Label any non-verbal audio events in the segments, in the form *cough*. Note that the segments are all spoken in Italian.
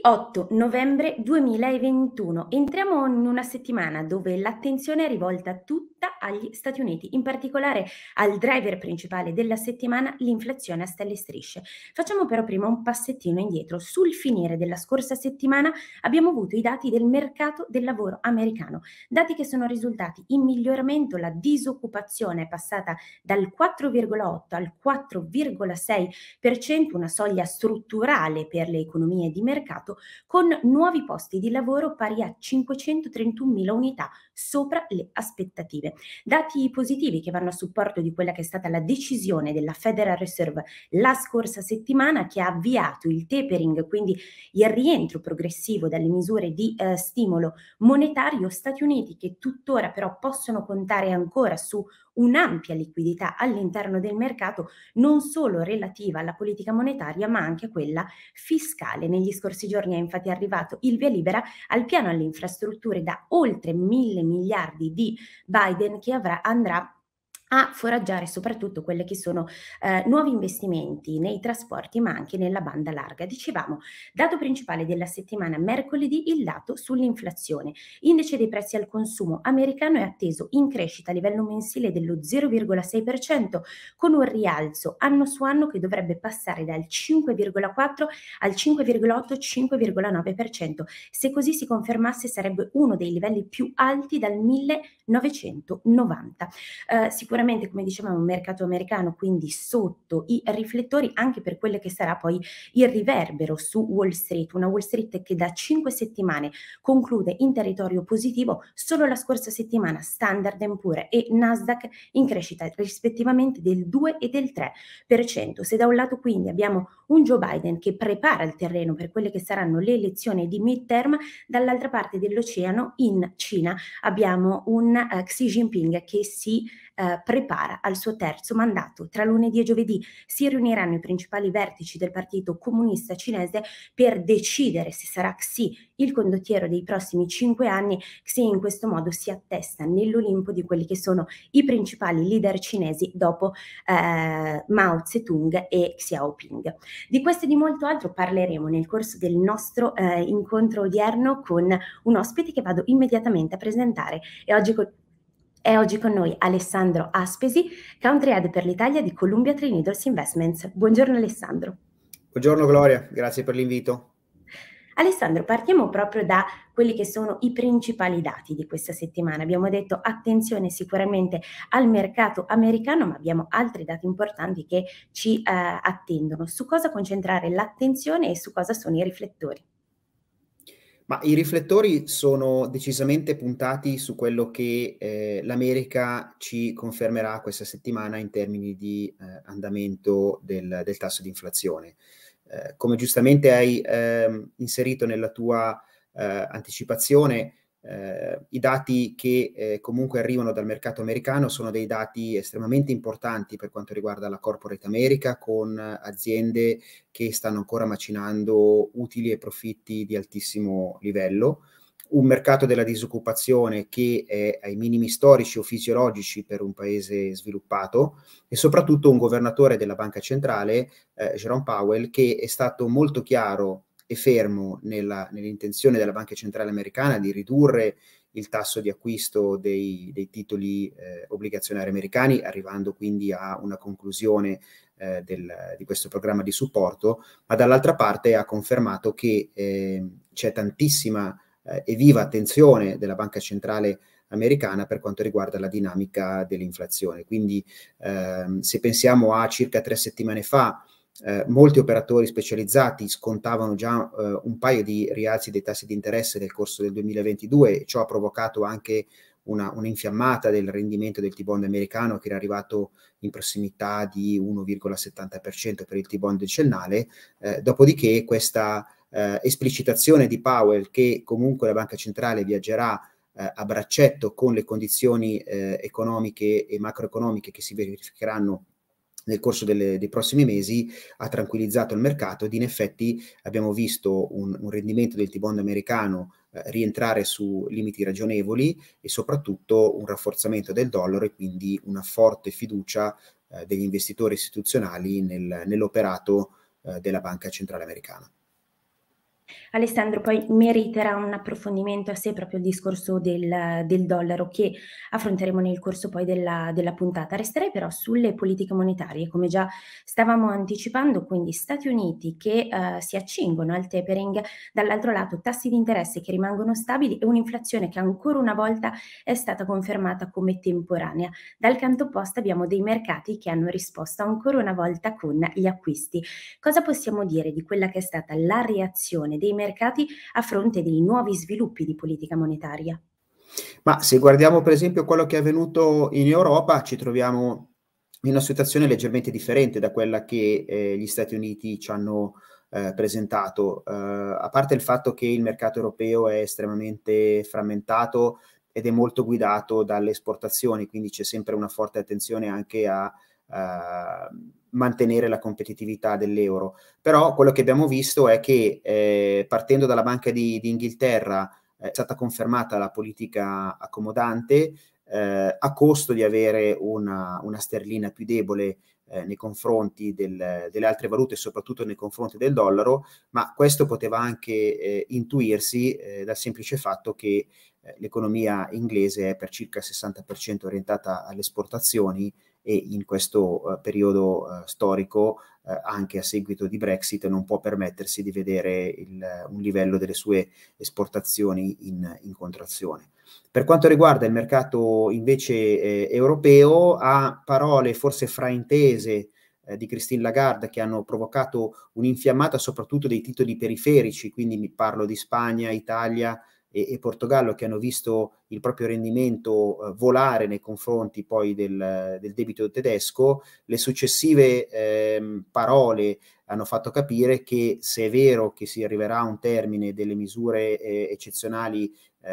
8 novembre 2021. Entriamo in una settimana dove l'attenzione è rivolta tutta agli Stati Uniti, in particolare al driver principale della settimana, l'inflazione a stelle strisce. Facciamo però prima un passettino indietro. Sul finire della scorsa settimana abbiamo avuto i dati del mercato del lavoro americano, dati che sono risultati in miglioramento. La disoccupazione è passata dal 4,8 al 4,6%, una soglia strutturale per le economie di mercato con nuovi posti di lavoro pari a 531.000 unità sopra le aspettative. Dati positivi che vanno a supporto di quella che è stata la decisione della Federal Reserve la scorsa settimana che ha avviato il tapering, quindi il rientro progressivo dalle misure di eh, stimolo monetario, Stati Uniti che tuttora però possono contare ancora su un'ampia liquidità all'interno del mercato, non solo relativa alla politica monetaria, ma anche a quella fiscale. Negli scorsi giorni è infatti arrivato il via libera al piano alle infrastrutture da oltre 1.000 miliardi di Biden che avrà, andrà a foraggiare soprattutto quelli che sono eh, nuovi investimenti nei trasporti ma anche nella banda larga. Dicevamo, dato principale della settimana mercoledì il dato sull'inflazione. Indice dei prezzi al consumo americano è atteso in crescita a livello mensile dello 0,6% con un rialzo anno su anno che dovrebbe passare dal 5,4 al 5,8-5,9%. Se così si confermasse sarebbe uno dei livelli più alti dal 1990. Eh, sicuramente sicuramente, come dicevamo, un mercato americano, quindi sotto i riflettori anche per quello che sarà poi il riverbero su Wall Street, una Wall Street che da cinque settimane conclude in territorio positivo, solo la scorsa settimana Standard Poor's e Nasdaq in crescita rispettivamente del 2 e del 3%. Se da un lato quindi abbiamo un Joe Biden che prepara il terreno per quelle che saranno le elezioni di midterm, dall'altra parte dell'oceano in Cina abbiamo un uh, Xi Jinping che si eh, prepara al suo terzo mandato. Tra lunedì e giovedì si riuniranno i principali vertici del Partito Comunista Cinese per decidere se sarà Xi il condottiero dei prossimi cinque anni. Xi in questo modo si attesta nell'Olimpo di quelli che sono i principali leader cinesi dopo eh, Mao Zedong e Xiaoping. Di questo e di molto altro parleremo nel corso del nostro eh, incontro odierno con un ospite che vado immediatamente a presentare e oggi con è oggi con noi Alessandro Aspesi, Country Head per l'Italia di Columbia Tree Investments. Buongiorno Alessandro. Buongiorno Gloria, grazie per l'invito. Alessandro, partiamo proprio da quelli che sono i principali dati di questa settimana. Abbiamo detto attenzione sicuramente al mercato americano, ma abbiamo altri dati importanti che ci eh, attendono. Su cosa concentrare l'attenzione e su cosa sono i riflettori? Ma i riflettori sono decisamente puntati su quello che eh, l'America ci confermerà questa settimana in termini di eh, andamento del, del, tasso di inflazione. Eh, come giustamente hai ehm, inserito nella tua eh, anticipazione, eh, i dati che eh, comunque arrivano dal mercato americano sono dei dati estremamente importanti per quanto riguarda la corporate America con aziende che stanno ancora macinando utili e profitti di altissimo livello un mercato della disoccupazione che è ai minimi storici o fisiologici per un paese sviluppato e soprattutto un governatore della banca centrale, eh, Jerome Powell, che è stato molto chiaro e fermo nella, nell'intenzione della Banca Centrale Americana di ridurre il tasso di acquisto dei, dei titoli eh, obbligazionari americani, arrivando quindi a una conclusione eh, del, di questo programma di supporto, ma dall'altra parte ha confermato che eh, c'è tantissima eh, e viva attenzione della Banca Centrale americana per quanto riguarda la dinamica dell'inflazione. Quindi ehm, se pensiamo a circa tre settimane fa, eh, molti operatori specializzati scontavano già eh, un paio di rialzi dei tassi di interesse nel corso del 2022 ciò ha provocato anche una, un'infiammata del rendimento del T-bond americano che era arrivato in prossimità di 1,70% per il T-bond decennale, eh, dopodiché questa eh, esplicitazione di Powell che comunque la banca centrale viaggerà eh, a braccetto con le condizioni eh, economiche e macroeconomiche che si verificheranno nel corso delle, dei prossimi mesi ha tranquillizzato il mercato ed in effetti abbiamo visto un, un rendimento del T-bond americano eh, rientrare su limiti ragionevoli e soprattutto un rafforzamento del dollaro e quindi una forte fiducia eh, degli investitori istituzionali nel, nell'operato eh, della Banca Centrale Americana. Alessandro, poi meriterà un approfondimento a sé proprio il discorso del, del dollaro che affronteremo nel corso poi della, della, puntata. Resterei però sulle politiche monetarie, come già stavamo anticipando, quindi Stati Uniti che eh, si accingono al tapering, dall'altro lato tassi di interesse che rimangono stabili e un'inflazione che ancora una volta è stata confermata come temporanea. Dal canto opposto abbiamo dei mercati che hanno risposto ancora una volta con gli acquisti. Cosa possiamo dire di quella che è stata la reazione? dei mercati a fronte dei nuovi sviluppi di politica monetaria. Ma se guardiamo per esempio quello che è avvenuto in Europa, ci troviamo in una situazione leggermente differente da quella che eh, gli Stati Uniti ci hanno eh, presentato, eh, a parte il fatto che il mercato europeo è estremamente frammentato ed è molto guidato dalle esportazioni, quindi c'è sempre una forte attenzione anche a Ehm, mantenere la competitività dell'euro. Però quello che abbiamo visto è che eh, partendo dalla Banca di, di Inghilterra eh, è stata confermata la politica accomodante eh, a costo di avere una, una sterlina più debole eh, nei confronti del, delle altre valute, soprattutto nei confronti del dollaro, ma questo poteva anche eh, intuirsi dal semplice fatto che l'economia inglese è per circa il 60% orientata alle esportazioni e in questo eh, periodo eh, storico eh, anche a seguito di Brexit non può permettersi di vedere il, un livello delle sue esportazioni in, in, contrazione. Per quanto riguarda il mercato invece eh, europeo, a parole forse fraintese di Christine Lagarde che hanno provocato un'infiammata soprattutto dei titoli periferici, quindi mi parlo di Spagna, Italia, e, e Portogallo che hanno visto il proprio rendimento eh, volare nei confronti poi del, del debito tedesco, le successive ehm, parole hanno fatto capire che se è vero che si arriverà a un termine delle misure eh, eccezionali eh,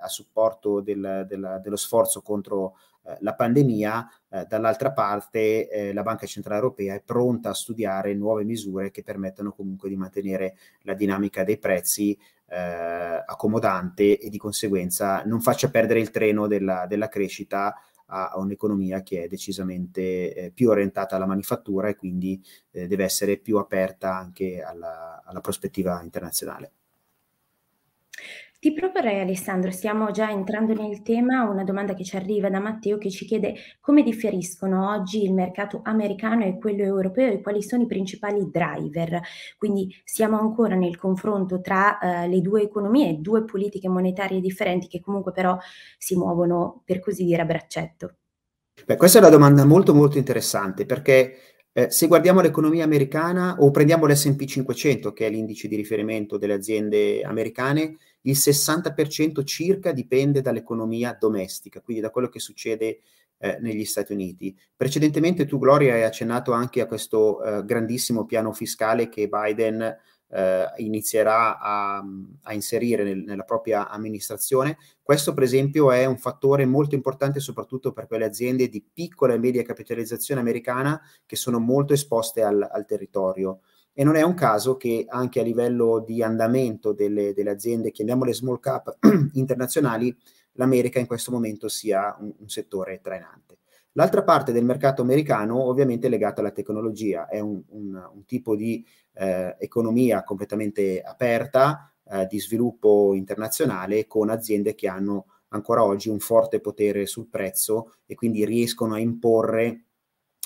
a supporto del, della, dello sforzo contro eh, la pandemia, eh, dall'altra parte eh, la Banca Centrale Europea è pronta a studiare nuove misure che permettano comunque di mantenere la dinamica dei prezzi accomodante e di conseguenza non faccia perdere il treno della, della crescita a, un'economia che è decisamente eh, più orientata alla manifattura e quindi eh, deve essere più aperta anche alla, alla prospettiva internazionale. Ti proporrei Alessandro, stiamo già entrando nel tema, una domanda che ci arriva da Matteo che ci chiede come differiscono oggi il mercato americano e quello europeo e quali sono i principali driver. Quindi siamo ancora nel confronto tra eh, le due economie, due politiche monetarie differenti che comunque però si muovono per così dire a braccetto. Beh, questa è una domanda molto molto interessante perché eh, se guardiamo l'economia americana o prendiamo l'SP 500 che è l'indice di riferimento delle aziende americane, il 60% circa dipende dall'economia domestica, quindi da quello che succede eh, negli Stati Uniti. Precedentemente tu, Gloria, hai accennato anche a questo eh, grandissimo piano fiscale che Biden eh, inizierà a, a inserire nel, nella propria amministrazione. Questo, per esempio, è un fattore molto importante soprattutto per quelle aziende di piccola e media capitalizzazione americana che sono molto esposte al, al territorio e non è un caso che anche a livello di andamento delle, delle aziende, chiamiamole small cap *clears throat* internazionali, l'America in questo momento sia un, un settore trainante. L'altra parte del mercato americano ovviamente è legata alla tecnologia, è un, un, un tipo di eh, economia completamente aperta, eh, di sviluppo internazionale, con aziende che hanno ancora oggi un forte potere sul prezzo e quindi riescono a imporre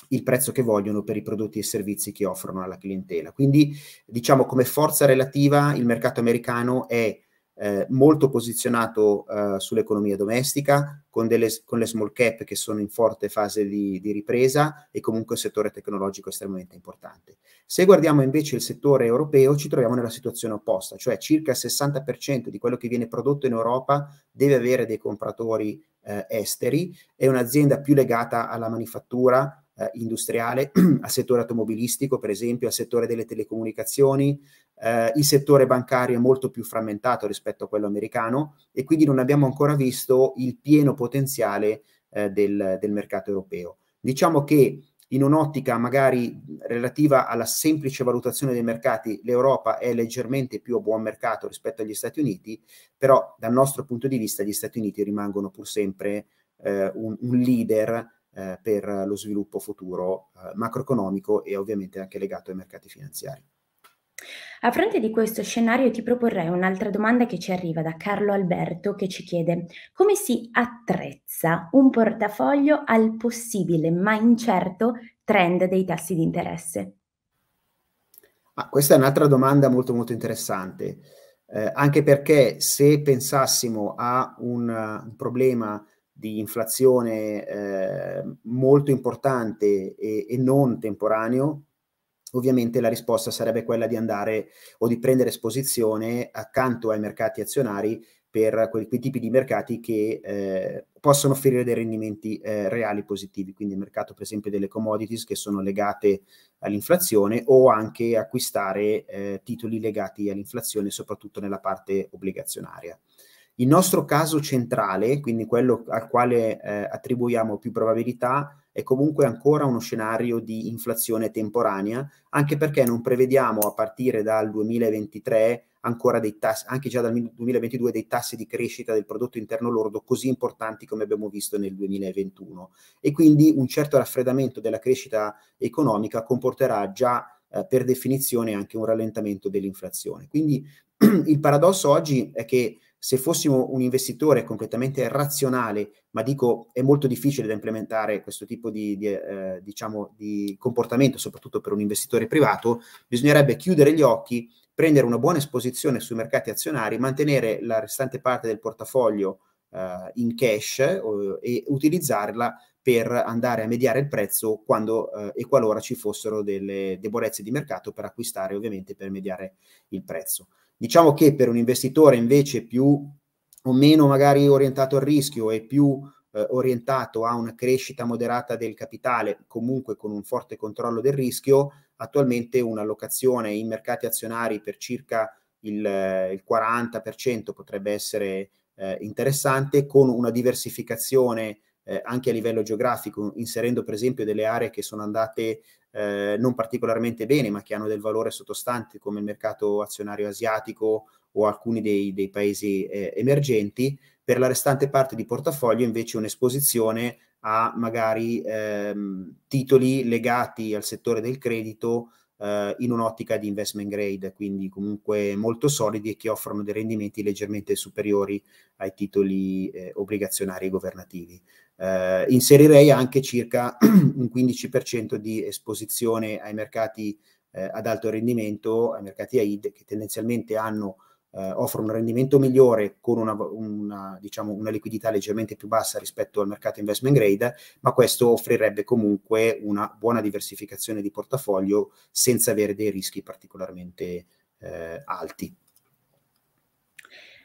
il prezzo che vogliono per i prodotti e servizi che offrono alla clientela. Quindi diciamo come forza relativa il mercato americano è eh, molto posizionato eh, sull'economia domestica, con, delle, con, le small cap che sono in forte fase di, di, ripresa e comunque un settore tecnologico estremamente importante. Se guardiamo invece il settore europeo ci troviamo nella situazione opposta, cioè circa il 60% di quello che viene prodotto in Europa deve avere dei compratori eh, esteri, è un'azienda più legata alla manifattura, eh, industriale, *clears throat* al settore automobilistico, per esempio, al settore delle telecomunicazioni. Eh, il settore bancario è molto più frammentato rispetto a quello americano e quindi non abbiamo ancora visto il pieno potenziale eh, del, del mercato europeo. Diciamo che in un'ottica magari relativa alla semplice valutazione dei mercati, l'Europa è leggermente più a buon mercato rispetto agli Stati Uniti, però dal nostro punto di vista gli Stati Uniti rimangono pur sempre eh, un, un, leader eh, per lo sviluppo futuro eh, macroeconomico e ovviamente anche legato ai mercati finanziari. A fronte di questo scenario ti proporrei un'altra domanda che ci arriva da Carlo Alberto che ci chiede come si attrezza un portafoglio al possibile ma incerto trend dei tassi di interesse? Ah, questa è un'altra domanda molto molto interessante, eh, anche perché se pensassimo a un, uh, un problema di inflazione eh, molto importante e, e, non temporaneo, ovviamente la risposta sarebbe quella di andare o di prendere esposizione accanto ai mercati azionari per quei, quei tipi di mercati che eh, possono offrire dei rendimenti eh, reali positivi, quindi il mercato per esempio delle commodities che sono legate all'inflazione o anche acquistare eh, titoli legati all'inflazione soprattutto nella parte obbligazionaria. Il nostro caso centrale, quindi quello al quale eh, attribuiamo più probabilità, è comunque ancora uno scenario di inflazione temporanea, anche perché non prevediamo a partire dal 2023 ancora dei tassi, anche già dal 2022, dei tassi di crescita del prodotto interno lordo così importanti come abbiamo visto nel 2021. E quindi un certo raffreddamento della crescita economica comporterà già eh, per definizione anche un rallentamento dell'inflazione. Quindi *clears throat* il paradosso oggi è che se fossimo un investitore completamente razionale, ma dico è molto difficile da implementare questo tipo di, di, eh, diciamo, di comportamento, soprattutto per un investitore privato, bisognerebbe chiudere gli occhi, prendere una buona esposizione sui mercati azionari, mantenere la restante parte del portafoglio eh, in cash eh, e utilizzarla per andare a mediare il prezzo quando eh, e qualora ci fossero delle debolezze di mercato per acquistare ovviamente per mediare il prezzo. Diciamo che per un investitore invece più o meno magari orientato al rischio e più eh, orientato a una crescita moderata del capitale, comunque con un forte controllo del rischio, attualmente un'allocazione in mercati azionari per circa il, eh, il 40% potrebbe essere eh, interessante, con una diversificazione eh, anche a livello geografico, inserendo per esempio delle aree che sono andate eh, non particolarmente bene, ma che hanno del valore sottostante come il mercato azionario asiatico o alcuni dei, dei paesi eh, emergenti, per la restante parte di portafoglio invece un'esposizione a magari ehm, titoli legati al settore del credito eh, in un'ottica di investment grade, quindi comunque molto solidi e che offrono dei rendimenti leggermente superiori ai titoli eh, obbligazionari governativi. Eh, inserirei anche circa *clears throat* un 15% di esposizione ai mercati eh, ad alto rendimento, ai mercati AID, che tendenzialmente hanno eh, offrono un rendimento migliore con una, una, diciamo, una, liquidità leggermente più bassa rispetto al mercato investment grade, ma questo offrirebbe comunque una buona diversificazione di portafoglio senza avere dei rischi particolarmente eh, alti.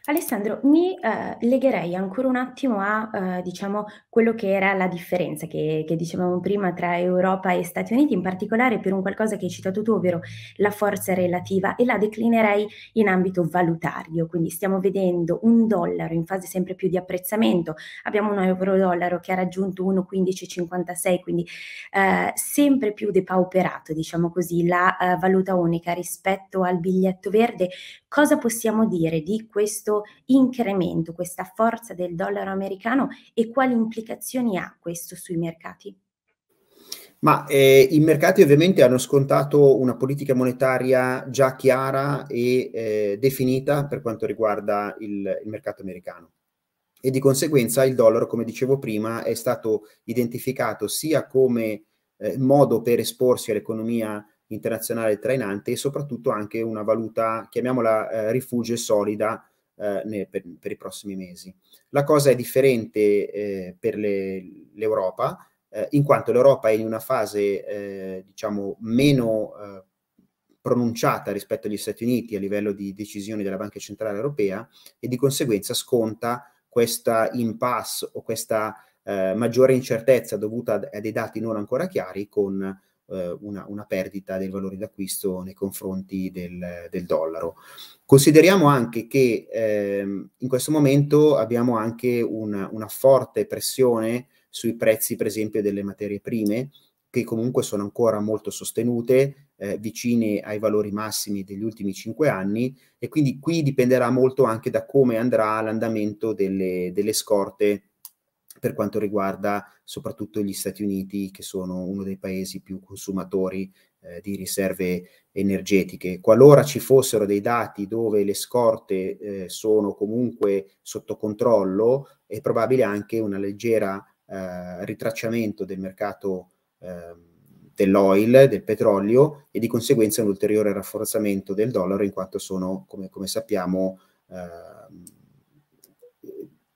Alessandro, mi eh, legherei ancora un attimo a eh, diciamo, quello che era la differenza che, che, dicevamo prima tra Europa e Stati Uniti, in particolare per un qualcosa che hai citato tu, ovvero la forza relativa, e la declinerei in ambito valutario. Quindi stiamo vedendo un dollaro in fase sempre più di apprezzamento, abbiamo un euro-dollaro che ha raggiunto 1,1556, quindi eh, sempre più depauperato, diciamo così, la eh, valuta unica rispetto al biglietto verde. Cosa possiamo dire di questo? questo incremento, questa forza del dollaro americano e quali implicazioni ha questo sui mercati? Ma eh, i mercati ovviamente hanno scontato una politica monetaria già chiara e eh, definita per quanto riguarda il, il mercato americano e di conseguenza il dollaro, come dicevo prima, è stato identificato sia come eh, modo per esporsi all'economia internazionale trainante e soprattutto anche una valuta, chiamiamola eh, rifugio solida eh, ne, per, per, i prossimi mesi. La cosa è differente eh, per l'Europa, le, eh, in quanto l'Europa è in una fase eh, diciamo meno eh, pronunciata rispetto agli Stati Uniti a livello di decisioni della Banca Centrale Europea e di conseguenza sconta questa impasse o questa maggiore incertezza dovuta a dei dati non ancora chiari con eh, una, una, perdita del valore d'acquisto nei confronti del, del dollaro. Consideriamo anche che ehm, in questo momento abbiamo anche una, una forte pressione sui prezzi, per esempio, delle materie prime, che comunque sono ancora molto sostenute, eh, vicine ai valori massimi degli ultimi cinque anni e quindi qui dipenderà molto anche da come andrà l'andamento delle, delle scorte per quanto riguarda soprattutto gli Stati Uniti, che sono uno dei paesi più consumatori eh, di riserve energetiche. Qualora ci fossero dei dati dove le scorte eh, sono comunque sotto controllo, è probabile anche una leggera eh, ritracciamento del mercato ehm, dell'oil, del petrolio e di conseguenza un ulteriore rafforzamento del dollaro in quanto sono, come, come sappiamo, eh,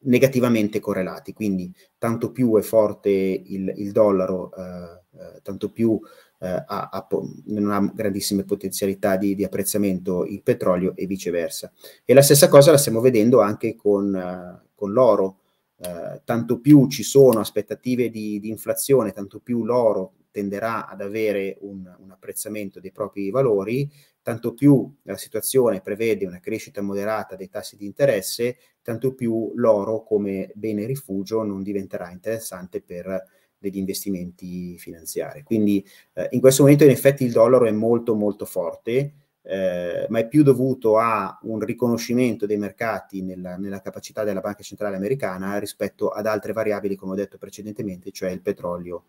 negativamente correlati, quindi tanto più è forte il, il dollaro, eh, eh tanto più eh, ha, ha, non ha grandissime potenzialità di, di, apprezzamento il petrolio e viceversa. E la stessa cosa la stiamo vedendo anche con, eh, con l'oro, eh, tanto più ci sono aspettative di, di inflazione, tanto più l'oro tenderà ad avere un, un apprezzamento dei propri valori, tanto più la situazione prevede una crescita moderata dei tassi di interesse, tanto più l'oro come bene rifugio non diventerà interessante per degli investimenti finanziari. Quindi eh, in questo momento in effetti il dollaro è molto molto forte, eh, ma è più dovuto a un riconoscimento dei mercati nella, nella, capacità della Banca Centrale Americana rispetto ad altre variabili, come ho detto precedentemente, cioè il petrolio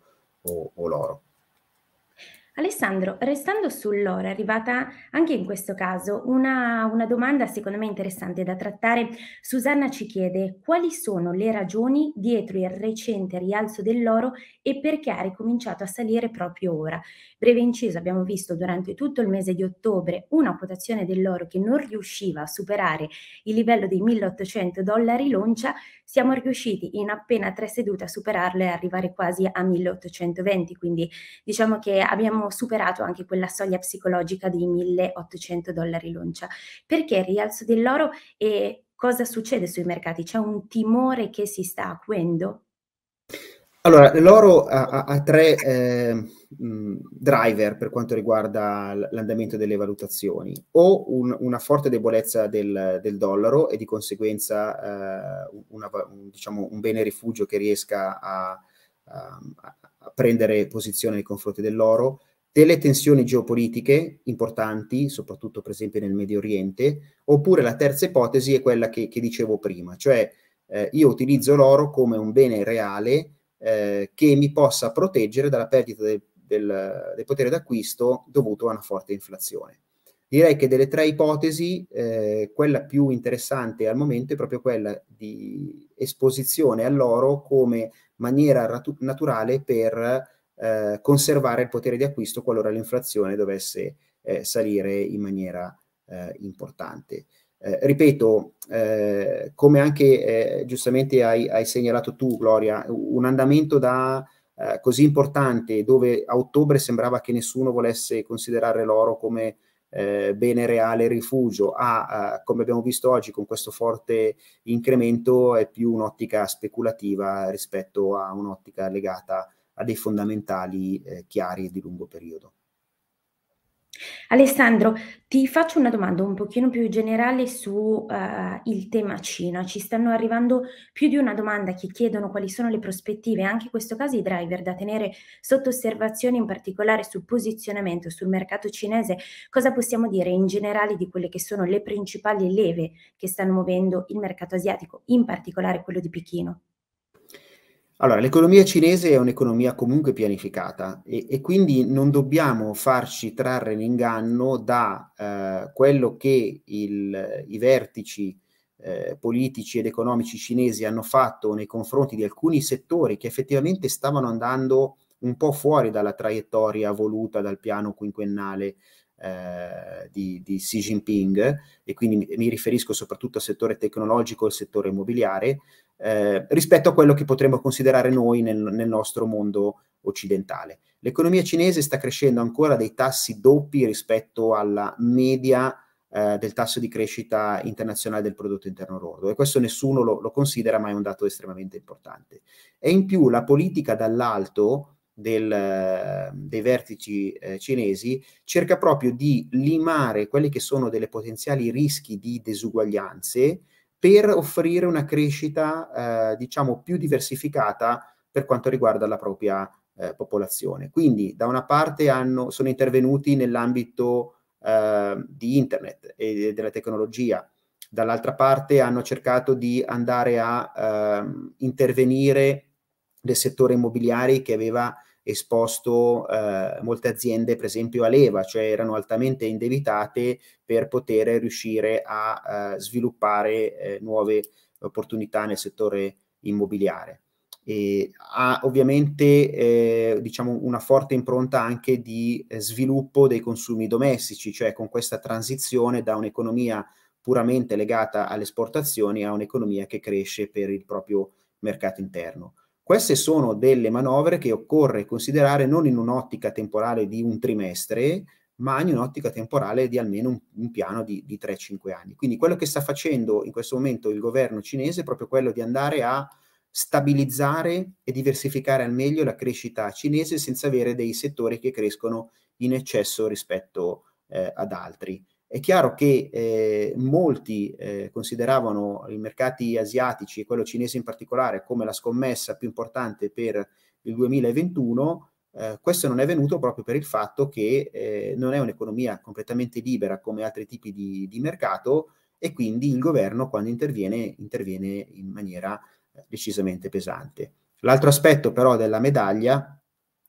o, o l'oro. Alessandro, restando sull'ora, è arrivata anche in questo caso una, una, domanda secondo me interessante da trattare. Susanna ci chiede quali sono le ragioni dietro il recente rialzo dell'oro e perché ha ricominciato a salire proprio ora. Breve inciso, abbiamo visto durante tutto il mese di ottobre una quotazione dell'oro che non riusciva a superare il livello dei 1800 dollari l'oncia, siamo riusciti in appena tre sedute a superarlo e arrivare quasi a 1820, quindi diciamo che abbiamo superato anche quella soglia psicologica dei 1800 dollari l'uncia, perché il rialzo dell'oro e cosa succede sui mercati? C'è un timore che si sta acuendo? Allora, l'oro ha, ha tre eh, driver per quanto riguarda l'andamento delle valutazioni, o un, una forte debolezza del, del, dollaro e di conseguenza eh, una, un, diciamo, un, bene rifugio che riesca a, a, a prendere posizione nei confronti dell'oro, delle tensioni geopolitiche importanti, soprattutto per esempio nel Medio Oriente, oppure la terza ipotesi è quella che, che dicevo prima, cioè eh, io utilizzo l'oro come un bene reale eh, che mi possa proteggere dalla perdita del, del, del potere d'acquisto dovuto a una forte inflazione. Direi che delle tre ipotesi, eh, quella più interessante al momento è proprio quella di esposizione all'oro come maniera ratu- naturale per eh, conservare il potere di acquisto qualora l'inflazione dovesse eh, salire in maniera eh, importante. Eh, ripeto, eh, come anche eh, giustamente hai, hai, segnalato tu, Gloria, un andamento da così importante dove a ottobre sembrava che nessuno volesse considerare l'oro come eh, bene reale rifugio a, ah, eh, come abbiamo visto oggi con questo forte incremento è più un'ottica speculativa rispetto a un'ottica legata a a dei fondamentali eh, chiari e di lungo periodo. Alessandro, ti faccio una domanda un pochino più generale sul eh, uh, tema Cina. Ci stanno arrivando più di una domanda che chiedono quali sono le prospettive, anche in questo caso i driver da tenere sotto osservazione, in particolare sul posizionamento sul mercato cinese. Cosa possiamo dire in generale di quelle che sono le principali leve che stanno muovendo il mercato asiatico, in particolare quello di Pechino? Allora, l'economia cinese è un'economia comunque pianificata e, e quindi non dobbiamo farci trarre l'inganno da eh, quello che il, i vertici eh, politici ed economici cinesi hanno fatto nei confronti di alcuni settori che effettivamente stavano andando un po' fuori dalla traiettoria voluta dal piano quinquennale eh, di, di, Xi Jinping, e quindi mi riferisco soprattutto al settore tecnologico e al settore immobiliare, eh, rispetto a quello che potremmo considerare noi nel, nel nostro mondo occidentale. L'economia cinese sta crescendo ancora dei tassi doppi rispetto alla media eh, del tasso di crescita internazionale del prodotto interno lordo e questo nessuno lo, lo, considera ma è un dato estremamente importante. E in più la politica dall'alto del, dei vertici eh, cinesi cerca proprio di limare quelli che sono delle potenziali rischi di disuguaglianze per offrire una crescita eh, diciamo più diversificata per quanto riguarda la propria eh, popolazione. Quindi da una parte hanno, sono intervenuti nell'ambito ehm, di internet e della tecnologia, dall'altra parte hanno cercato di andare a ehm, intervenire del settore immobiliare che aveva esposto eh, molte aziende, per esempio, a leva, cioè erano altamente indebitate per poter riuscire a eh, sviluppare eh, nuove opportunità nel settore immobiliare. E ha ovviamente eh, diciamo una forte impronta anche di eh, sviluppo dei consumi domestici, cioè con questa transizione da un'economia puramente legata alle esportazioni a un'economia che cresce per il proprio mercato interno. Queste sono delle manovre che occorre considerare non in un'ottica temporale di un trimestre, ma in un'ottica temporale di almeno un, un piano di, di 3-5 anni. Quindi quello che sta facendo in questo momento il governo cinese è proprio quello di andare a stabilizzare e diversificare al meglio la crescita cinese senza avere dei settori che crescono in eccesso rispetto eh, ad altri. È chiaro che eh, molti eh, consideravano i mercati asiatici e quello cinese in particolare come la scommessa più importante per il 2021. Eh, questo non è venuto proprio per il fatto che eh, non è un'economia completamente libera come altri tipi di, di, mercato e quindi il governo quando interviene interviene in maniera eh, decisamente pesante. L'altro aspetto però della medaglia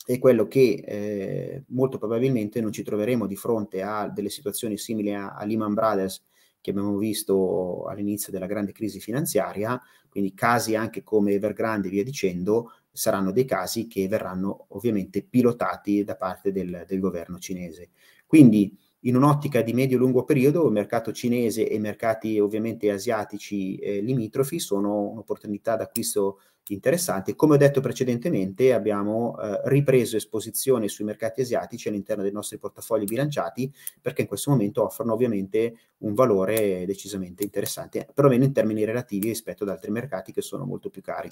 è quello che eh, molto probabilmente non ci troveremo di fronte a delle situazioni simili a, a Lehman Brothers che abbiamo visto all'inizio della grande crisi finanziaria, quindi casi anche come Evergrande e via dicendo, saranno dei casi che verranno ovviamente pilotati da parte del, del governo cinese. Quindi in un'ottica di medio-lungo periodo il mercato cinese e i mercati ovviamente asiatici eh, limitrofi sono un'opportunità d'acquisto interessante. Come ho detto precedentemente, abbiamo eh, ripreso esposizione sui mercati asiatici all'interno dei nostri portafogli bilanciati perché in questo momento offrono ovviamente un valore decisamente interessante, perlomeno in termini relativi rispetto ad altri mercati che sono molto più cari.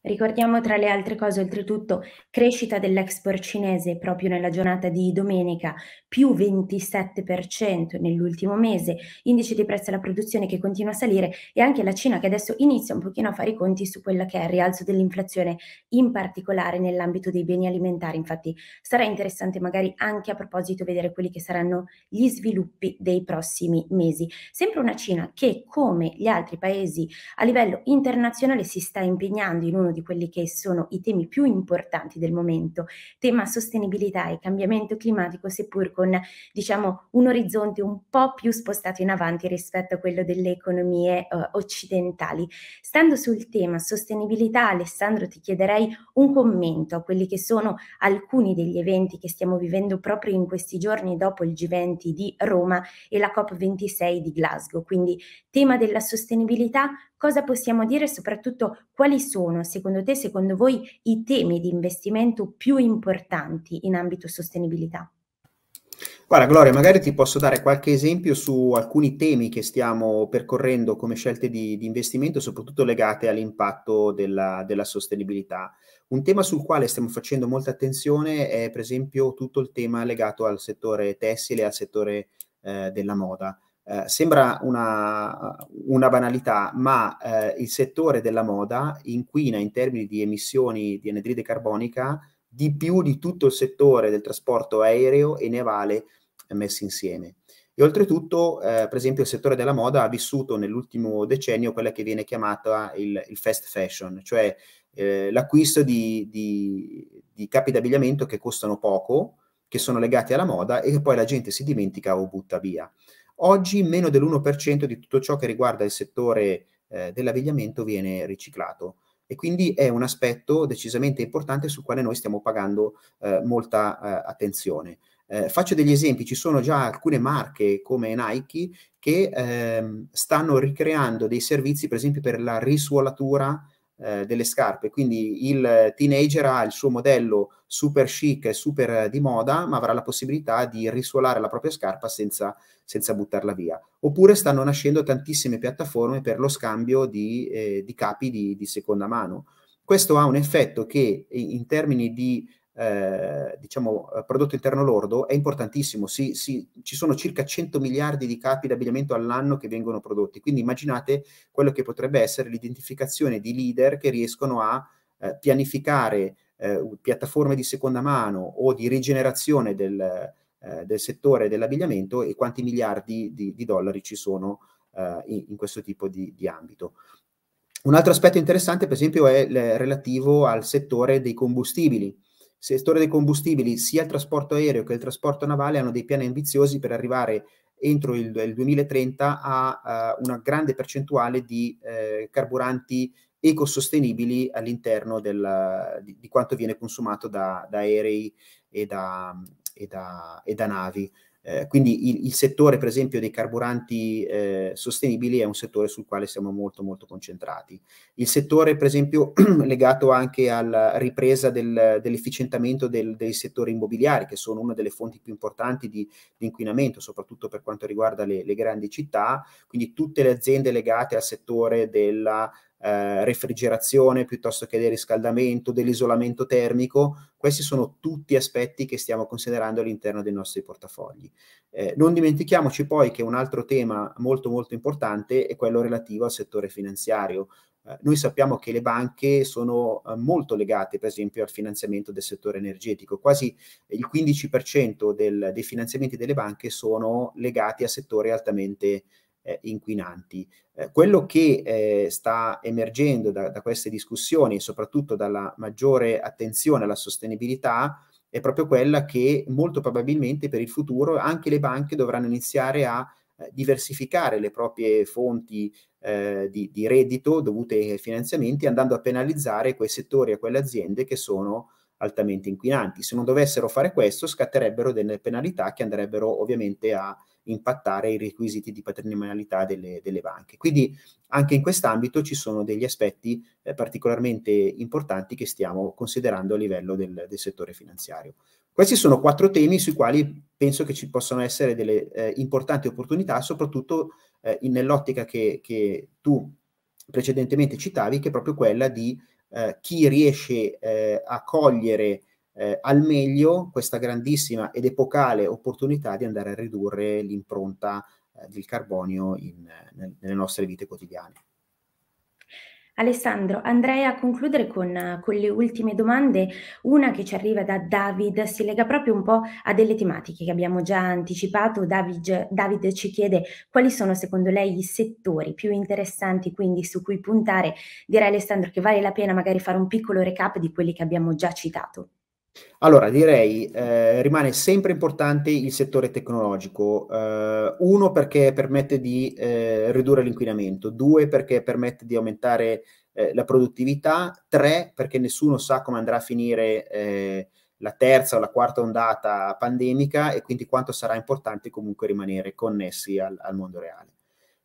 Ricordiamo tra le altre cose oltretutto crescita dell'export cinese proprio nella giornata di domenica, più 27% nell'ultimo mese, indice di prezzo alla produzione che continua a salire e anche la Cina che adesso inizia un pochino a fare i conti su quella che è il rialzo dell'inflazione, in particolare nell'ambito dei beni alimentari. Infatti sarà interessante magari anche a proposito vedere quelli che saranno gli sviluppi dei prossimi mesi. Sempre una Cina che come gli altri paesi a livello internazionale si sta impegnando in uno uno di quelli che sono i temi più importanti del momento, tema sostenibilità e cambiamento climatico, seppur con diciamo, un orizzonte un po' più spostato in avanti rispetto a quello delle economie eh, occidentali. Stando sul tema sostenibilità, Alessandro, ti chiederei un commento a quelli che sono alcuni degli eventi che stiamo vivendo proprio in questi giorni dopo il G20 di Roma e la COP26 di Glasgow. Quindi tema della sostenibilità cosa possiamo dire e soprattutto quali sono, secondo te, secondo voi, i temi di investimento più importanti in ambito sostenibilità? Guarda Gloria, magari ti posso dare qualche esempio su alcuni temi che stiamo percorrendo come scelte di, di investimento, soprattutto legate all'impatto della, della, sostenibilità. Un tema sul quale stiamo facendo molta attenzione è per esempio tutto il tema legato al settore tessile e al settore eh, della moda. Eh, sembra una, una, banalità, ma eh, il settore della moda inquina in termini di emissioni di anidride carbonica di più di tutto il settore del trasporto aereo e navale messi insieme. E oltretutto, eh, per esempio, il settore della moda ha vissuto nell'ultimo decennio quella che viene chiamata il, il fast fashion, cioè eh, l'acquisto di, di, di capi d'abbigliamento che costano poco, che sono legati alla moda e che poi la gente si dimentica o butta via. Oggi meno dell'1% di tutto ciò che riguarda il settore eh, dell'abbigliamento viene riciclato e quindi è un aspetto decisamente importante sul quale noi stiamo pagando eh, molta eh, attenzione. Eh, faccio degli esempi, ci sono già alcune marche come Nike che ehm, stanno ricreando dei servizi per esempio per la risuolatura eh, delle scarpe. Quindi il teenager ha il suo modello super chic e super di moda, ma avrà la possibilità di risuolare la propria scarpa senza, senza buttarla via. Oppure stanno nascendo tantissime piattaforme per lo scambio di, eh, di capi di, di, seconda mano. Questo ha un effetto che eh, in termini di eh, diciamo, eh, prodotto interno lordo è importantissimo. Si, si, ci sono circa 100 miliardi di capi d'abbigliamento all'anno che vengono prodotti, quindi immaginate quello che potrebbe essere l'identificazione di leader che riescono a eh, pianificare eh, piattaforme di seconda mano o di rigenerazione del, eh, del settore dell'abbigliamento e quanti miliardi di, di dollari ci sono in, in, questo tipo di, di ambito. Un altro aspetto interessante, per esempio, è relativo al settore dei combustibili settore dei combustibili, sia il trasporto aereo che il trasporto navale hanno dei piani ambiziosi per arrivare entro il, il 2030 a uh, una grande percentuale di eh, carburanti ecosostenibili all'interno del, di, di, quanto viene consumato da, da aerei e da, e da, e da navi. Eh, quindi il, il, settore, per esempio, dei carburanti eh, sostenibili è un settore sul quale siamo molto, molto concentrati. Il settore, per esempio, *clears throat* legato anche alla ripresa del, dell'efficientamento del, dei settori immobiliari, che sono una delle fonti più importanti di, di inquinamento, soprattutto per quanto riguarda le, le, grandi città, quindi tutte le aziende legate al settore della eh, refrigerazione piuttosto che del riscaldamento, dell'isolamento termico, questi sono tutti aspetti che stiamo considerando all'interno dei nostri portafogli. Eh, non dimentichiamoci poi che un altro tema molto molto importante è quello relativo al settore finanziario. Eh, noi sappiamo che le banche sono eh, molto legate, per esempio, al finanziamento del settore energetico. Quasi il 15% del, dei finanziamenti delle banche sono legati a settori altamente eh, inquinanti. Eh, quello che eh, sta emergendo da, da, queste discussioni, soprattutto dalla maggiore attenzione alla sostenibilità, è proprio quella che molto probabilmente per il futuro anche le banche dovranno iniziare a eh, diversificare le proprie fonti eh, di, di, reddito dovute ai finanziamenti, andando a penalizzare quei settori e quelle aziende che sono altamente inquinanti. Se non dovessero fare questo, scatterebbero delle penalità che andrebbero ovviamente a impattare i requisiti di patrimonialità delle, delle banche. Quindi anche in quest'ambito ci sono degli aspetti eh, particolarmente importanti che stiamo considerando a livello del, del, settore finanziario. Questi sono quattro temi sui quali penso che ci possano essere delle eh, importanti opportunità, soprattutto eh, nell'ottica che, che tu precedentemente citavi, che è proprio quella di eh, chi riesce eh, a cogliere eh, al meglio questa grandissima ed epocale opportunità di andare a ridurre l'impronta eh, del carbonio in, nel, nelle nostre vite quotidiane. Alessandro, andrei a concludere con, con, le ultime domande. Una che ci arriva da David si lega proprio un po' a delle tematiche che abbiamo già anticipato. David, David ci chiede quali sono secondo lei i settori più interessanti, quindi su cui puntare. Direi Alessandro che vale la pena magari fare un piccolo recap di quelli che abbiamo già citato. Allora, direi eh, rimane sempre importante il settore tecnologico, eh, uno perché permette di eh, ridurre l'inquinamento, due perché permette di aumentare eh, la produttività, tre perché nessuno sa come andrà a finire eh, la terza o la quarta ondata pandemica e quindi quanto sarà importante comunque rimanere connessi al, al mondo reale.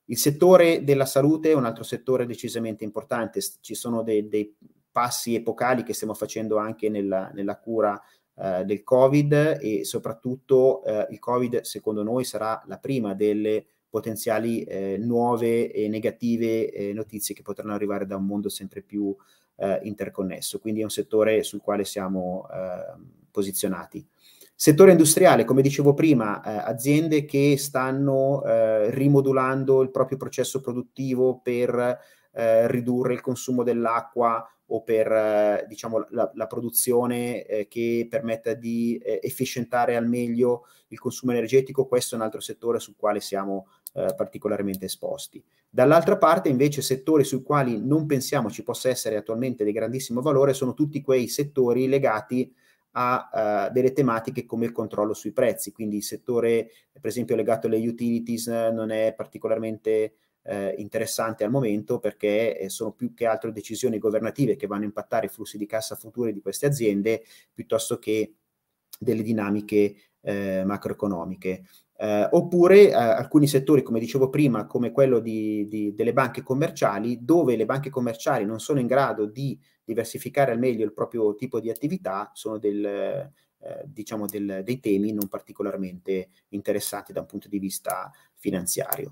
Il settore della salute è un altro settore decisamente importante, ci sono dei, dei, passi epocali che stiamo facendo anche nella, nella cura eh, del Covid e soprattutto eh, il Covid secondo noi sarà la prima delle potenziali eh, nuove e negative eh, notizie che potranno arrivare da un mondo sempre più eh, interconnesso. Quindi è un settore sul quale siamo ehm, posizionati. Settore industriale, come dicevo prima, eh, aziende che stanno rimodulando il proprio processo produttivo per eh, ridurre il consumo dell'acqua o per eh, diciamo, la, la produzione eh, che permetta di eh, efficientare al meglio il consumo energetico, questo è un altro settore sul quale siamo eh, particolarmente esposti. Dall'altra parte invece settori sui quali non pensiamo ci possa essere attualmente di grandissimo valore sono tutti quei settori legati a uh, delle tematiche come il controllo sui prezzi, quindi il settore per esempio legato alle utilities eh, non è particolarmente eh, interessante al momento perché eh, sono più che altro decisioni governative che vanno a impattare i flussi di cassa futuri di queste aziende piuttosto che delle dinamiche eh, macroeconomiche. Eh, oppure eh, alcuni settori, come dicevo prima, come quello di, di, delle banche commerciali, dove le banche commerciali non sono in grado di diversificare al meglio il proprio tipo di attività, sono del, eh, diciamo del, dei temi non particolarmente interessanti da un punto di vista finanziario.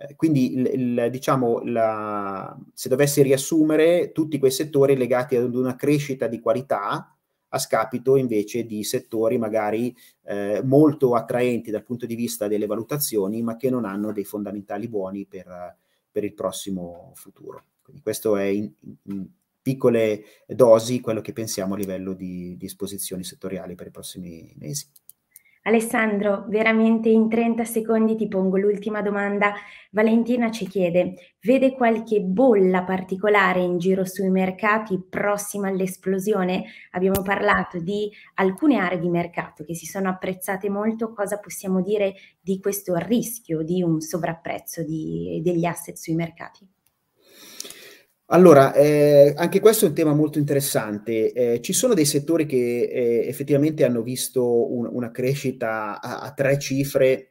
Eh, quindi, il, il, diciamo, la, se dovessi riassumere tutti quei settori legati ad una crescita di qualità, a scapito invece di settori magari eh, molto attraenti dal punto di vista delle valutazioni, ma che non hanno dei fondamentali buoni per, per il prossimo futuro. Quindi questo è in, in, piccole dosi quello che pensiamo a livello di, di esposizioni settoriali per i prossimi mesi. Alessandro, veramente in 30 secondi ti pongo l'ultima domanda. Valentina ci chiede, vede qualche bolla particolare in giro sui mercati prossima all'esplosione? Abbiamo parlato di alcune aree di mercato che si sono apprezzate molto, cosa possiamo dire di questo rischio di un sovrapprezzo di, degli asset sui mercati? Allora, eh, anche questo è un tema molto interessante. Eh, ci sono dei settori che eh, effettivamente hanno visto un, una crescita a, a tre cifre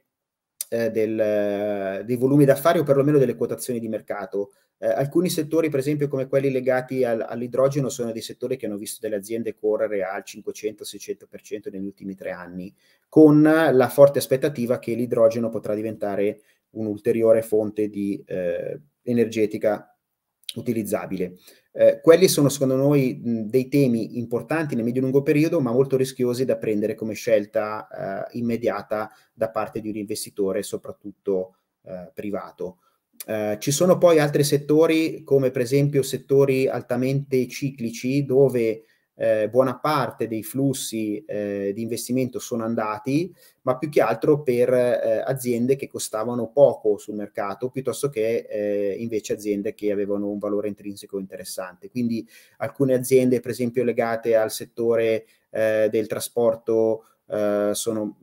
eh, del, dei volumi d'affari o perlomeno delle quotazioni di mercato. Eh, alcuni settori, per esempio, come quelli legati al, all'idrogeno, sono dei settori che hanno visto delle aziende correre al 500-600% negli ultimi tre anni, con la forte aspettativa che l'idrogeno potrà diventare un'ulteriore fonte di, eh, energetica utilizzabile. Eh, quelli sono secondo noi mh, dei temi importanti nel medio-lungo periodo, ma molto rischiosi da prendere come scelta eh, immediata da parte di un investitore, soprattutto eh, privato. Eh, ci sono poi altri settori, come per esempio settori altamente ciclici, dove eh, buona parte dei flussi eh, di investimento sono andati, ma più che altro per eh, aziende che costavano poco sul mercato, piuttosto che eh, invece aziende che avevano un valore intrinseco interessante. Quindi alcune aziende, per esempio, legate al settore eh, del trasporto eh, sono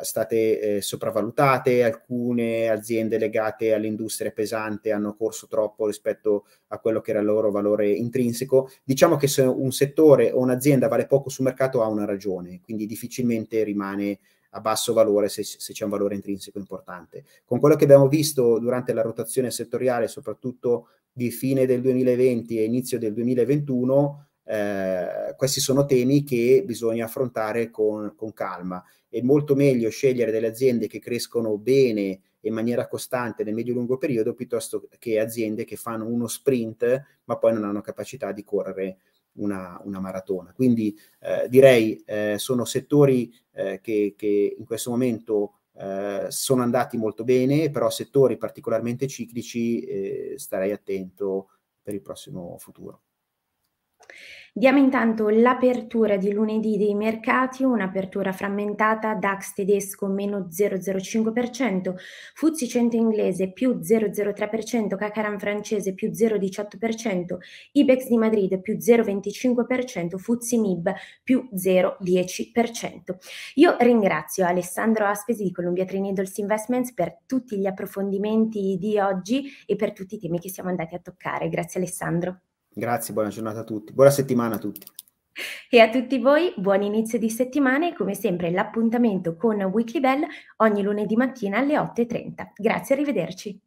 state eh, sopravvalutate, alcune aziende legate all'industria pesante hanno corso troppo rispetto a quello che era il loro valore intrinseco. Diciamo che se un settore o un'azienda vale poco sul mercato ha una ragione, quindi difficilmente rimane a basso valore se, se, c'è un valore intrinseco importante. Con quello che abbiamo visto durante la rotazione settoriale, soprattutto di fine del 2020 e inizio del 2021, eh, questi sono temi che bisogna affrontare con, con, calma. È molto meglio scegliere delle aziende che crescono bene in maniera costante nel medio-lungo periodo piuttosto che aziende che fanno uno sprint ma poi non hanno capacità di correre una, una maratona. Quindi eh, direi eh, sono settori eh, che, che, in questo momento eh, sono andati molto bene, però settori particolarmente ciclici starei attento per il prossimo futuro. Diamo intanto l'apertura di lunedì dei mercati, un'apertura frammentata, DAX tedesco meno 0,05%, Fuzzi 100 inglese più 0,03%, Cacaran francese più 0,18%, Ibex di Madrid più 0,25%, Fuzzi MIB più 0,10%. Io ringrazio Alessandro Aspesi di Columbia Trineedles Investments per tutti gli approfondimenti di oggi e per tutti i temi che siamo andati a toccare. Grazie Alessandro. Grazie, buona giornata a tutti. Buona settimana a tutti. E a tutti voi buon inizio di settimana e come sempre l'appuntamento con Weekly Bell ogni lunedì mattina alle 8.30. Grazie, arrivederci.